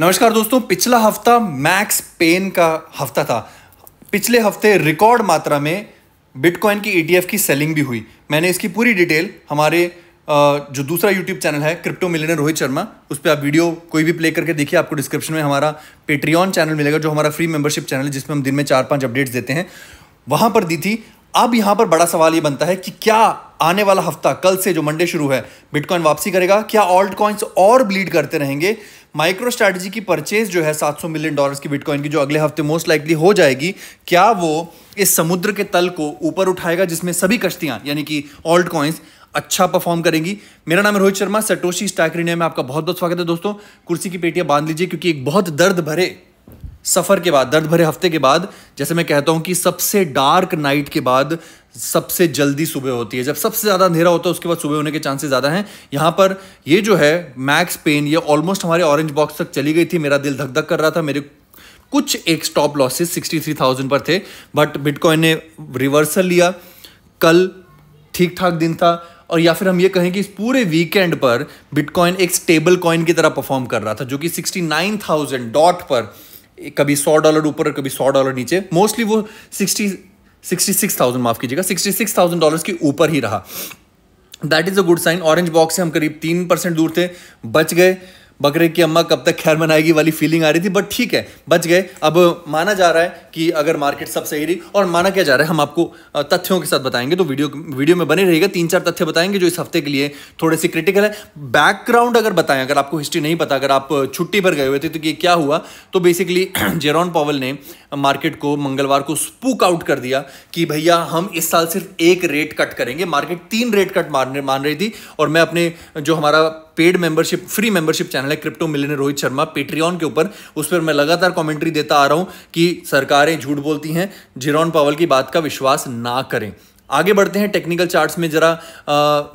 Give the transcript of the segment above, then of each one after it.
नमस्कार दोस्तों पिछला हफ्ता मैक्स पेन का हफ्ता था पिछले हफ्ते रिकॉर्ड मात्रा में बिटकॉइन की ईटीएफ e की सेलिंग भी हुई मैंने इसकी पूरी डिटेल हमारे जो दूसरा यूट्यूब चैनल है क्रिप्टो मिलेनर रोहित शर्मा उस पर आप वीडियो कोई भी प्ले करके देखिए आपको डिस्क्रिप्शन में हमारा पेट्रियन चैनल मिलेगा जो हमारा फ्री मेंबरशिप चैनल है जिसमें हम दिन में चार पाँच अपडेट्स देते हैं वहाँ पर दी थी अब यहां पर बड़ा सवाल ये बनता है कि क्या आने वाला हफ्ता कल से जो मंडे शुरू है बिटकॉइन वापसी करेगा क्या ऑल्ट कॉइन्स और ब्लीड करते रहेंगे माइक्रो स्ट्रैटेजी की परचेज जो है 700 मिलियन डॉलर्स की बिटकॉइन की जो अगले हफ्ते मोस्ट लाइकली हो जाएगी क्या वो इस समुद्र के तल को ऊपर उठाएगा जिसमें सभी कश्तियां यानी कि ऑल्ट कॉइन्स अच्छा परफॉर्म करेंगी मेरा नाम है रोहित शर्मा सटोशी स्टैक में आपका बहुत बहुत स्वागत है दोस्तों कुर्सी की पेटियां बांध लीजिए क्योंकि एक बहुत दर्द भरे सफ़र के बाद दर्द भरे हफ्ते के बाद जैसे मैं कहता हूँ कि सबसे डार्क नाइट के बाद सबसे जल्दी सुबह होती है जब सबसे ज़्यादा अंधेरा होता है उसके बाद सुबह होने के चांसेस ज़्यादा हैं यहाँ पर ये जो है मैक्स पेन ये ऑलमोस्ट हमारे ऑरेंज बॉक्स तक चली गई थी मेरा दिल धक धक कर रहा था मेरे कुछ एक स्टॉप लॉसेस 63,000 पर थे बट बिटकॉइन ने रिवर्सल लिया कल ठीक ठाक दिन था और या फिर हम ये कहें कि इस पूरे वीकेंड पर बिटकॉइन एक स्टेबल कॉइन की तरह परफॉर्म कर रहा था जो कि 69,000 डॉट पर कभी सौ डॉलर ऊपर कभी सौ डॉलर नीचे मोस्टली वो सिक्सटी सिक्सटी सिक्स थाउजेंड माफ़ कीजिएगा सिक्सटी सिक्स थाउजेंड डॉलर के ऊपर ही रहा that is a good sign orange box से हम करीब तीन परसेंट दूर थे बच गए बकरे की अम्मा कब तक खैर मनाएगी वाली फीलिंग आ रही थी बट ठीक है बच गए अब माना जा रहा है कि अगर मार्केट सब सही रही और माना क्या जा रहा है हम आपको तथ्यों के साथ बताएंगे तो वीडियो वीडियो में बने रहेगा तीन चार तथ्य बताएंगे जो इस हफ्ते के लिए थोड़े से क्रिटिकल है बैकग्राउंड अगर बताएं अगर आपको हिस्ट्री नहीं पता अगर आप छुट्टी पर गए हुए थे तो ये क्या हुआ तो बेसिकली जेरॉन पॉवल ने मार्केट को मंगलवार को स्पूक आउट कर दिया कि भैया हम इस साल सिर्फ एक रेट कट करेंगे मार्केट तीन रेट कट मान मान रही थी और मैं अपने जो हमारा paid membership free membership channel है crypto millionaire Rohit Sharma Patreon के ऊपर उस पर मैं लगातार कॉमेंट्री देता आ रहा हूं कि सरकारें झूठ बोलती हैं जिरोन पावल की बात का विश्वास ना करें आगे बढ़ते हैं टेक्निकल चार्ट्स में जरा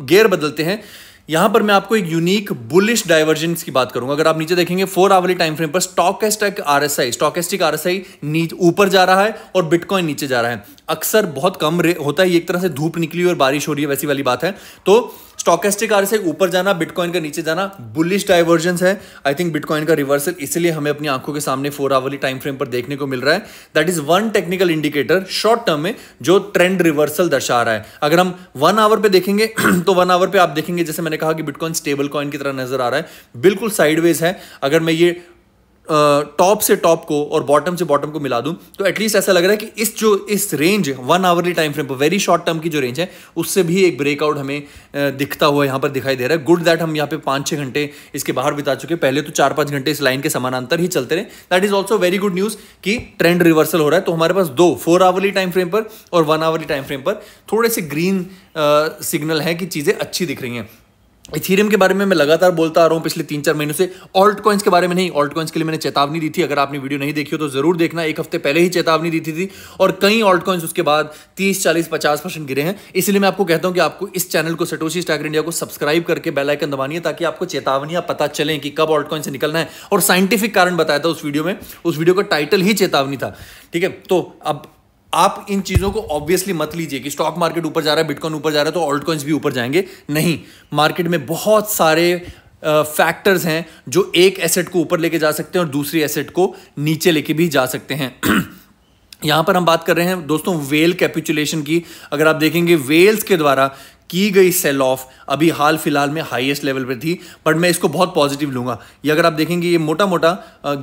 गेयर बदलते हैं यहां पर मैं आपको एक यूनिक बुलिश डाइवर्जेंस की बात करूंगा अगर आप नीचे देखेंगे फोर आवर्ली टाइम फ्रेम पर स्टॉकेस्टिक आई स्टॉकेस्टिक आई नीचे ऊपर जा रहा है और बिटकॉइन नीचे जा रहा है अक्सर बहुत कम होता है एक तरह से धूप निकली और बारिश हो रही है वैसी वाली बात है तो स्टॉकेस्टिक आर से ऊपर जाना बिटकॉइन का नीचे जाना बुलिश डाइवर्जेंस है आई थिंक बिटकॉइन का रिवर्सल इसलिए हमें अपनी आंखों के सामने फोर आवरली टाइम फ्रेम पर देखने को मिल रहा है that is one technical indicator short term में जो ट्रेंड रिवर्सल दर्शा रहा है अगर हम वन आवर पे देखेंगे तो वन आवर पे आप देखेंगे जैसे मैंने कहा कि बिटकॉइन स्टेबल कॉइन की तरह नजर आ रहा है बिल्कुल साइडवेज है अगर मैं ये टॉप से टॉप को और बॉटम से बॉटम को मिला दूं तो एटलीस्ट ऐसा लग रहा है कि इस जो इस range one hourly time frame पर वेरी शॉर्ट टर्म की जो रेंज है उससे भी एक ब्रेकआउट हमें दिखता हुआ यहाँ पर दिखाई दे रहा है गुड दैट हम यहाँ पे पाँच छः घंटे इसके बाहर बिता चुके पहले तो चार पाँच घंटे इस लाइन के समानांतर ही चलते रहे that is also very good news कि ट्रेंड रिवर्सल हो रहा है तो हमारे पास दो फोर आवरली टाइम फ्रेम पर और वन आवरली टाइम फ्रेम पर थोड़े से ग्रीन सिग्नल है कि चीज़ें अच्छी दिख रही हैं इथीरियम के बारे में मैं लगातार बोलता आ रहा हूँ पिछले तीन चार महीनों से ऑल्ट कॉइन्स के बारे में नहीं ऑल्ट कॉइन्स के लिए मैंने चेतावनी दी थी अगर आपने वीडियो नहीं देखी हो तो जरूर देखना एक हफ्ते पहले ही चेतावनी दी थी, थी और कई ऑल्ट कॉइन्स उसके बाद 30, 40, 50 परसेंट गिरे हैं इसलिए मैं आपको कहता हूँ कि आपको इस चैनल को सटोशी स्टैगर इंडिया को सब्सक्राइब करके बेलाइकन दबानिए ताकि आपको चेतावनियां पता चले कि कब ऑल्ट कॉइन से निकलना है और साइंटिफिक कारण बताया था उस वीडियो में उस वीडियो का टाइटल ही चेतावनी था ठीक है तो अब आप इन चीज़ों को ऑब्वियसली मत लीजिए कि स्टॉक मार्केट ऊपर जा रहा है बिटकॉइन ऊपर जा रहा है तो ऑल्ट कॉइन्स भी ऊपर जाएंगे नहीं मार्केट में बहुत सारे फैक्टर्स uh, हैं जो एक एसेट को ऊपर लेके जा सकते हैं और दूसरी एसेट को नीचे लेके भी जा सकते हैं यहां पर हम बात कर रहे हैं दोस्तों वेल कैपिचुलेशन की अगर आप देखेंगे वेल्स के द्वारा की गई सेल ऑफ अभी हाल फिलहाल में हाईएस्ट लेवल पर थी बट मैं इसको बहुत पॉजिटिव लूंगा ये अगर आप देखेंगे ये मोटा मोटा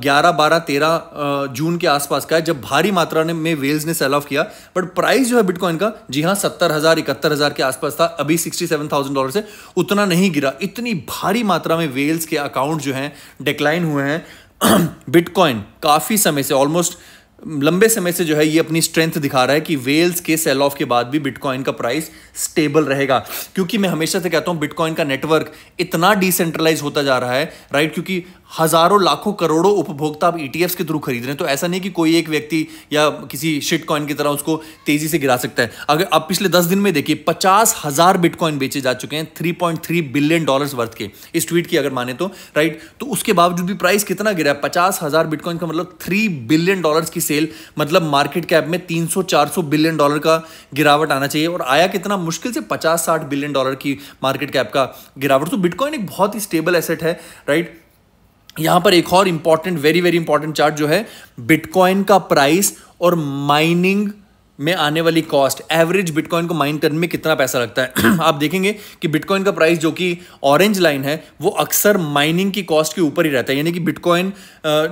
ग्यारह बारह तेरह जून के आसपास का है जब भारी मात्रा ने में वेल्स ने सेल ऑफ किया बट प्राइस जो है बिटकॉइन का जी हाँ सत्तर हज़ार इकहत्तर हज़ार के आसपास था अभी सिक्सटी सेवन थाउजेंड डॉलर से उतना नहीं गिरा इतनी भारी मात्रा में वेल्स के अकाउंट जो हैं डिक्लाइन हुए हैं बिटकॉइन काफ़ी समय से ऑलमोस्ट लंबे समय से जो है ये अपनी स्ट्रेंथ दिखा रहा है कि वेल्स के सेल ऑफ के बाद भी बिटकॉइन का प्राइस स्टेबल रहेगा क्योंकि मैं हमेशा से कहता हूँ बिटकॉइन का नेटवर्क इतना डिसेंट्रलाइज होता जा रहा है राइट क्योंकि हजारों लाखों करोड़ों उपभोक्ता आप ई e के थ्रू खरीद रहे हैं तो ऐसा नहीं कि कोई एक व्यक्ति या किसी शिट कॉइन की तरह उसको तेजी से गिरा सकता है अगर आप पिछले दस दिन में देखिए पचास हजार बिटकॉइन बेचे जा चुके हैं three point three billion dollars worth के इस ट्वीट की अगर माने तो राइट तो उसके बावजूद भी प्राइस कितना गिरा है पचास हजार बिटकॉइन का मतलब थ्री बिलियन डॉलर की सेल मतलब मार्केट कैप में तीन सौ चार सौ बिलियन डॉलर का गिरावट आना चाहिए और आया कितना मुश्किल से पचास साठ बिलियन डॉलर की मार्केट कैप का गिरावट तो बिटकॉइन एक बहुत ही स्टेबल एसेट है राइट यहां पर एक और important very very important chart जो है बिटकॉइन का प्राइस और माइनिंग में आने वाली कॉस्ट एवरेज बिटकॉइन को माइन करने में कितना पैसा लगता है आप देखेंगे कि बिटकॉइन का प्राइस जो कि ऑरेंज लाइन है वो अक्सर माइनिंग की कॉस्ट के ऊपर ही रहता है यानी कि बिटकॉइन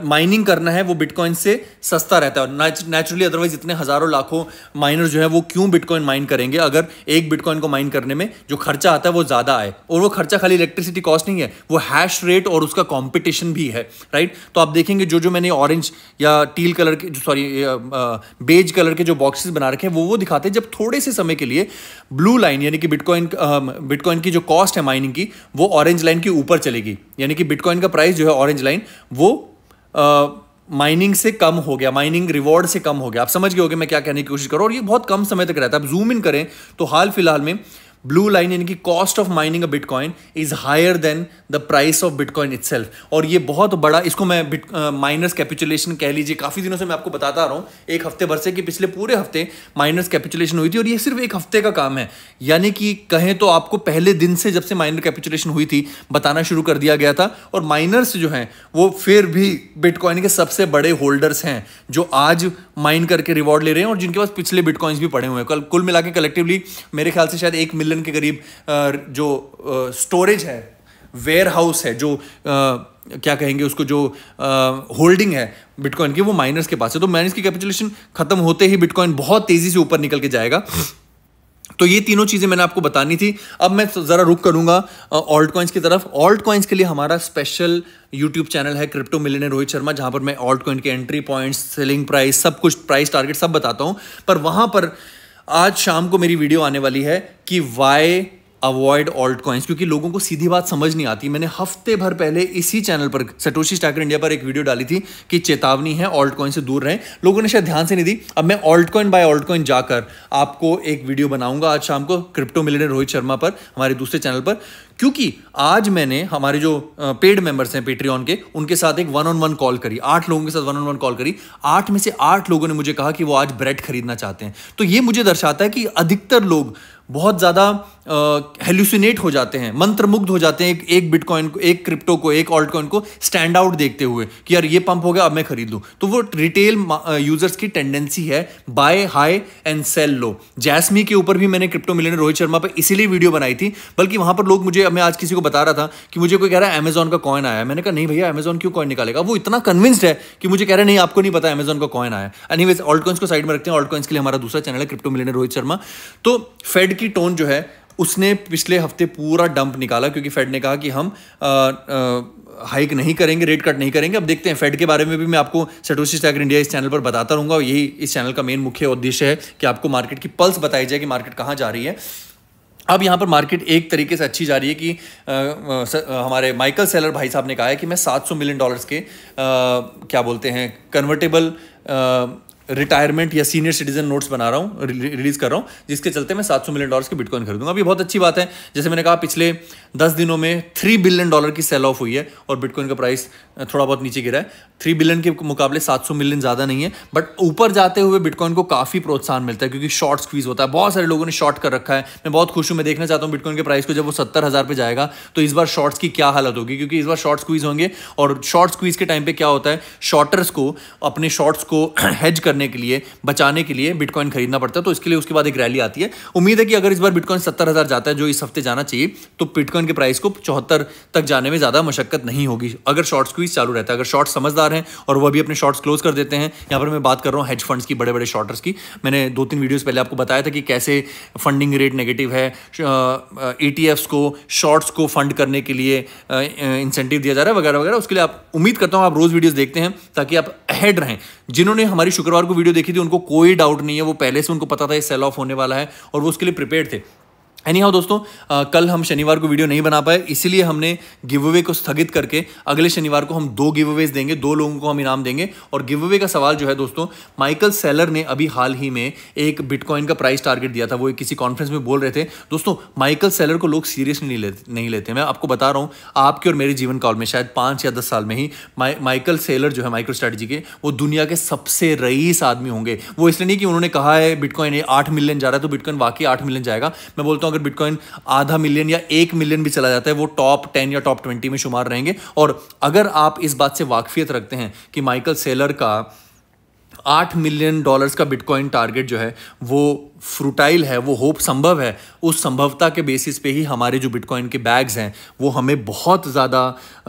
माइनिंग करना है वो बिटकॉइन से सस्ता रहता है और नेचुरली अदरवाइज इतने हज़ारों लाखों माइनर जो है वो क्यों बिटकॉइन माइन करेंगे अगर एक बिटकॉइन को माइन करने में जो खर्चा आता है वो ज़्यादा आए और वो खर्चा खाली इलेक्ट्रिसिटी कॉस्ट नहीं है वो हैश रेट और उसका कॉम्पिटिशन भी है राइट तो आप देखेंगे जो जो मैंने ऑरेंज या टील कलर के सॉरी बेज कलर के जो बॉक्सेस बना रखे हैं वो वो दिखाते हैं जब थोड़े से समय के लिए ब्लू लाइन यानी कि बिटकॉइन बिटकॉइन की जो कॉस्ट है माइनिंग की वो ऑरेंज लाइन के ऊपर चलेगी यानी कि बिटकॉइन का प्राइस जो है ऑरेंज लाइन वो आ, माइनिंग से कम हो गया माइनिंग रिवॉर्ड से कम हो गया आप समझ गए होगे मैं क्या कहने की कोशिश करूँ और ये बहुत कम समय तक रहता है आप जूम इन करें तो हाल फिलहाल में ब्लू लाइन यानी कि cost of mining a bitcoin is higher than the price of bitcoin it और ये बहुत बड़ा इसको मैं माइनर्स कैपिचुलेशन कह लीजिए काफ़ी दिनों से मैं आपको बताता आ रहा हूँ एक हफ्ते भर से कि पिछले पूरे हफ्ते माइनर्स कैपिचुलेशन हुई थी और ये सिर्फ एक हफ्ते का काम है यानी कि कहें तो आपको पहले दिन से जब से माइनर कैपिचुलेशन हुई थी बताना शुरू कर दिया गया था और माइनर्स जो हैं वो फिर भी बिटकॉइन के सबसे बड़े होल्डर्स हैं जो आज माइन करके रिवॉर्ड ले रहे हैं और जिनके पास पिछले बिटकॉइंस भी पड़े हुए हैं कल कुल मिला के कलेक्टिवली मेरे ख्याल से शायद एक मिलियन मिलियन के करीब जो स्टोरेज है वेयर हाउस है जो क्या कहेंगे उसको जो होल्डिंग है बिटकॉइन की वो माइनर्स के पास है तो माइनर्स की कैपिटलेशन खत्म होते ही बिटकॉइन बहुत तेज़ी से ऊपर निकल के जाएगा तो ये तीनों चीज़ें मैंने आपको बतानी थी अब मैं ज़रा रुक करूंगा ऑल्ट कॉइन्स की तरफ ऑल्ट कॉइन्स के लिए हमारा स्पेशल यूट्यूब चैनल है क्रिप्टो मिलने रोहित शर्मा जहां पर मैं ऑल्ट कॉइन के एंट्री पॉइंट्स सेलिंग प्राइस सब कुछ प्राइस टारगेट सब बताता हूं पर वहां पर आज शाम को मेरी वीडियो आने वाली है कि वाई अवॉइड ऑल्ट कॉइंस क्योंकि लोगों को सीधी बात समझ नहीं आती मैंने हफ्ते भर पहले इसी चैनल पर सटोशी स्टाकर इंडिया पर एक वीडियो डाली थी कि चेतावनी है ऑल्ट कॉइन से दूर रहें लोगों ने शायद ध्यान से नहीं दी अब मैं altcoin by altcoin जाकर आपको एक वीडियो बनाऊंगा आज शाम को क्रिप्टो मिलियनर रोहित शर्मा पर हमारे दूसरे चैनल पर क्योंकि आज मैंने हमारे जो पेड मेंबर्स हैं पेट्रियन के उनके साथ एक वन ऑन वन कॉल करी आठ लोगों के साथ वन ऑन वन कॉल करी आठ में से आठ लोगों ने मुझे कहा कि वो आज ब्रेड खरीदना चाहते हैं तो ये मुझे दर्शाता है कि अधिकतर लोग बहुत ज़्यादा हेल्यूसिनेट हो जाते हैं मंत्रमुग्ध हो जाते हैं एक एक बिटकॉइन को एक क्रिप्टो को एक ऑल्ट कॉइन को स्टैंड आउट देखते हुए कि यार ये पंप हो गया अब मैं खरीद लूँ तो वो रिटेल यूजर्स की टेंडेंसी है buy high and sell low जैसमी के ऊपर भी मैंने क्रिप्टो मिले रोहित शर्मा पर इसीलिए वीडियो बनाई थी बल्कि वहाँ पर लोग मुझे मुझे मैं आज किसी को बता रहा था कि मुझे कोई कह रहा है अमेजोन का कॉइन आया मैंने कहा नहीं भैया अमेजोन क्यों कॉइन निकालेगा वो इतना कन्विंस्ड है कि मुझे कह रहा है नहीं आपको नहीं पता अमेजोन का कॉइन आया एनी वेज ऑल्ट को साइड में रखते हैं ऑल्ट के लिए हमारा दूसरा चैनल है क्रिप्टो मिलेने रोहित शर्मा तो फेड की टोन जो है उसने पिछले हफ्ते पूरा डंप निकाला क्योंकि फेड ने कहा कि हम हाइक नहीं करेंगे रेट कट नहीं करेंगे अब देखते हैं फेड के बारे में भी मैं आपको सटोशी टैगर इंडिया इस चैनल पर बताता रहूंगा यही इस चैनल का मेन मुख्य उद्देश्य है कि आपको मार्केट की पल्स बताई जाए कि मार्केट कहाँ जा रही है अब यहाँ पर मार्केट एक तरीके से अच्छी जा रही है कि आ, आ, हमारे माइकल सेलर भाई साहब ने कहा है कि मैं 700 मिलियन डॉलर्स के आ, क्या बोलते हैं कन्वर्टेबल रिटायरमेंट या सीनियर सिटीजन नोट्स बना रहा हूँ रिलीज़ कर रहा हूँ जिसके चलते मैं 700 मिलियन डॉलर्स के बिटकॉइन खरीदूंगा अब ये बहुत अच्छी बात है जैसे मैंने कहा पिछले दस दिनों में थ्री बिलियन डॉलर की सेल ऑफ हुई है और बिटकॉइन का प्राइस थोड़ा बहुत नीचे गिरा है थ्री बिलियन के मुकाबले सात सौ मिलियन ज़्यादा नहीं है बट ऊपर जाते हुए बिटकॉइन को काफ़ी प्रोत्साहन मिलता है क्योंकि शॉर्ट स्क्वीज होता है बहुत सारे लोगों ने शॉर्ट कर रखा है मैं बहुत खुश हूँ मैं देखना चाहता हूँ बिटकॉइन के प्राइस को जब वो सत्तर हज़ार पर जाएगा तो इस बार शॉर्ट्स की क्या हालत होगी क्योंकि इस बार शॉर्ट स्क्वीज होंगे और शॉर्ट स्क्वीज के टाइम पर क्या होता है शॉर्टर्स को अपने शॉर्ट्स को हेज करने के लिए बचाने के लिए बिटकॉइन खरीदना पड़ता है तो इसके लिए उसके बाद एक रैली आती है उम्मीद है कि अगर इस बार बिटकॉइन सत्तर जाता है जो इस हफ्ते जाना चाहिए तो बिटकॉइन के प्राइस को चौहत्तर तक जाने में ज़्यादा मशक्कत नहीं होगी अगर शॉर्ट स्क्वीज चालू रहता है अगर शॉर्ट्स समझदार हैं और वह भी अपने शॉर्ट्स क्लोज कर देते हैं यहाँ पर मैं बात कर रहा हूँ हेज फंड्स की बड़े बड़े शॉर्टर्स की मैंने दो तीन वीडियोज़ पहले आपको बताया था कि कैसे फंडिंग रेट नेगेटिव है ई e को शॉर्ट्स को फंड करने के लिए इंसेंटिव दिया जा रहा है वगैरह वगैरह उसके लिए आप उम्मीद करता हूँ आप रोज़ वीडियोज़ देखते हैं ताकि आप अहेड रहें जिन्होंने हमारी शुक्रवार को वीडियो देखी थी उनको कोई डाउट नहीं है वो पहले से उनको पता था ये सेल ऑफ होने वाला है और वो उसके लिए प्रिपेयर थे एनी हाउ दोस्तों आ, कल हम शनिवार को वीडियो नहीं बना पाए इसीलिए हमने गिव अवे को स्थगित करके अगले शनिवार को हम दो गिव अवेज देंगे दो लोगों को हम इनाम देंगे और गिव अवे का सवाल जो है दोस्तों माइकल सेलर ने अभी हाल ही में एक बिटकॉइन का प्राइस टारगेट दिया था वो एक किसी कॉन्फ्रेंस में बोल रहे थे दोस्तों माइकल सेलर को लोग सीरियसली नहीं लेते नहीं लेते मैं आपको बता रहा हूँ आपके और मेरे जीवन काल में शायद पाँच या दस साल में ही माइकल सेलर जो है माइक्रो स्ट्रैटेजी के वो दुनिया के सबसे रईस आदमी होंगे वो इसलिए नहीं कि उन्होंने कहा है बिटकॉइन ये आठ मिलियन जा रहा है तो बिटकॉइन वाकई आठ मिलियन जाएगा मैं बोलता हूँ अगर बिटकॉइन आधा मिलियन या एक मिलियन भी चला जाता है वो टॉप टेन या टॉप ट्वेंटी में शुमार रहेंगे और अगर आप इस बात से वाकफियत रखते हैं कि माइकल सेलर का आठ मिलियन डॉलर्स का बिटकॉइन टारगेट जो है वो फ्रूटाइल है वो होप संभव है उस संभवता के बेसिस पे ही हमारे जो बिटकॉइन के बैग्स हैं वो हमें बहुत ज़्यादा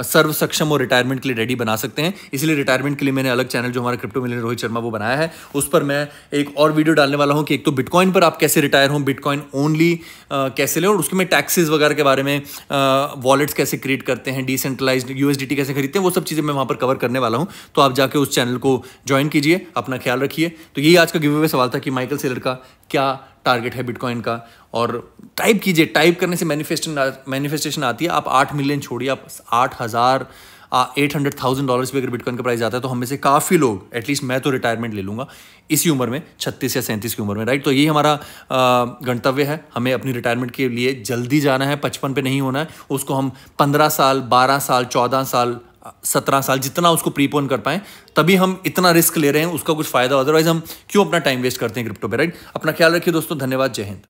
सर्व सक्षम और रिटायरमेंट के लिए रेडी बना सकते हैं इसलिए रिटायरमेंट के लिए मैंने अलग चैनल जो हमारा क्रिप्टो मिलियन रोहित शर्मा वो बनाया है उस पर मैं एक और वीडियो डालने वाला हूँ कि एक तो बिटकॉइन पर आप कैसे रिटायर हों बिटकॉइन ओनली कैसे लें और उसके में टैक्सेज वगैरह के बारे में वॉलेट्स कैसे क्रिएट करते हैं डिसेंट्रलाइज यू कैसे खरीदते हैं वो सब चीज़ें मैं वहाँ पर कवर करने वाला हूँ तो आप जाके उस चैनल को ज्वाइन कीजिए अपना ख्याल रखिए तो यही आज का गिवे में सवाल था कि माइकल सेलर का क्या क्या टारगेट है बिटकॉइन का और टाइप कीजिए टाइप करने से मैनिफेस्टेशन मैनिफेस्टेशन आती है आप आठ मिलियन छोड़िए आप आठ हज़ार एट हंड्रेड थाउजेंड डॉलर्स भी अगर बिटकॉइन का प्राइस जाता है तो हमें से काफ़ी लोग एटलीस्ट मैं तो रिटायरमेंट ले लूँगा इसी उम्र में छत्तीस या सैंतीस की उम्र में राइट तो यही हमारा गंतव्य है हमें अपनी रिटायरमेंट के लिए जल्दी जाना है पचपन पे नहीं होना है उसको हम पंद्रह साल बारह साल चौदह साल सत्रह साल जितना उसको प्रीपोन कर पाएं तभी हम इतना रिस्क ले रहे हैं उसका कुछ फ़ायदा अदरवाइज हम क्यों अपना टाइम वेस्ट करते हैं क्रिप्टो पे राइट अपना ख्याल रखिए दोस्तों धन्यवाद जय हिंद